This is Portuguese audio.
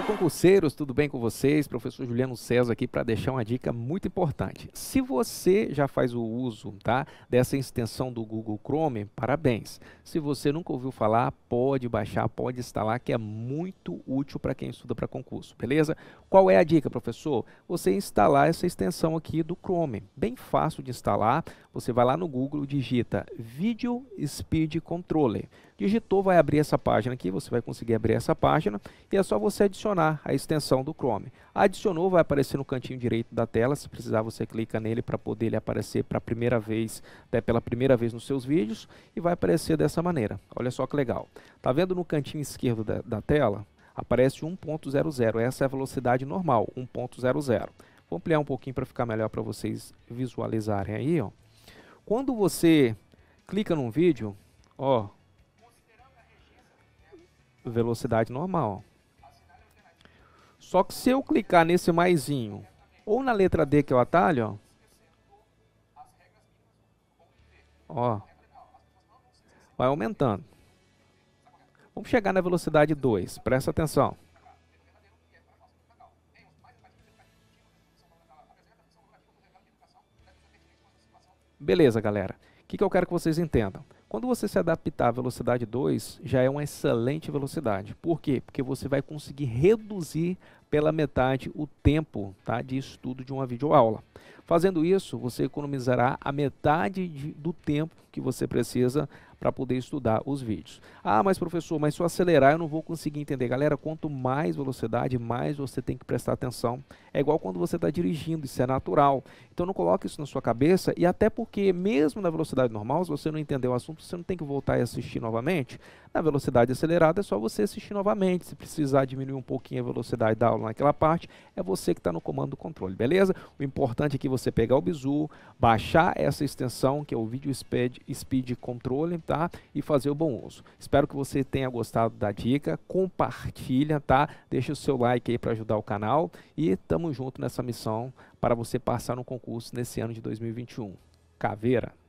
Fala concurseiros, tudo bem com vocês? Professor Juliano César aqui para deixar uma dica muito importante. Se você já faz o uso tá, dessa extensão do Google Chrome, parabéns. Se você nunca ouviu falar, pode baixar, pode instalar, que é muito útil para quem estuda para concurso, beleza? Qual é a dica, professor? Você instalar essa extensão aqui do Chrome. Bem fácil de instalar. Você vai lá no Google, digita Video Speed Controller digitou, vai abrir essa página aqui, você vai conseguir abrir essa página e é só você adicionar a extensão do Chrome. Adicionou, vai aparecer no cantinho direito da tela, se precisar você clica nele para poder ele aparecer para primeira vez, até pela primeira vez nos seus vídeos e vai aparecer dessa maneira. Olha só que legal. Tá vendo no cantinho esquerdo da, da tela? Aparece 1.00, essa é a velocidade normal, 1.00. Vou ampliar um pouquinho para ficar melhor para vocês visualizarem aí, ó. Quando você clica num vídeo, ó, velocidade normal. Só que se eu clicar nesse maiszinho ou na letra D que eu atalho, ó, ó vai aumentando. Vamos chegar na velocidade 2, presta atenção. Beleza, galera. O que, que eu quero que vocês entendam? Quando você se adaptar à velocidade 2, já é uma excelente velocidade. Por quê? Porque você vai conseguir reduzir pela metade o tempo tá, de estudo de uma videoaula. Fazendo isso, você economizará a metade de, do tempo que você precisa para poder estudar os vídeos. Ah, mas professor, mas se eu acelerar eu não vou conseguir entender. Galera, quanto mais velocidade, mais você tem que prestar atenção. É igual quando você está dirigindo, isso é natural. Então não coloque isso na sua cabeça e até porque mesmo na velocidade normal, se você não entender o assunto, você não tem que voltar e assistir novamente. Na velocidade acelerada é só você assistir novamente. Se precisar diminuir um pouquinho a velocidade da aula, naquela parte, é você que está no comando do controle, beleza? O importante é que você pegar o bizu, baixar essa extensão, que é o Video Speed, Speed Controle, tá? E fazer o bom uso. Espero que você tenha gostado da dica, compartilha, tá? Deixa o seu like aí para ajudar o canal e tamo junto nessa missão para você passar no concurso nesse ano de 2021. Caveira!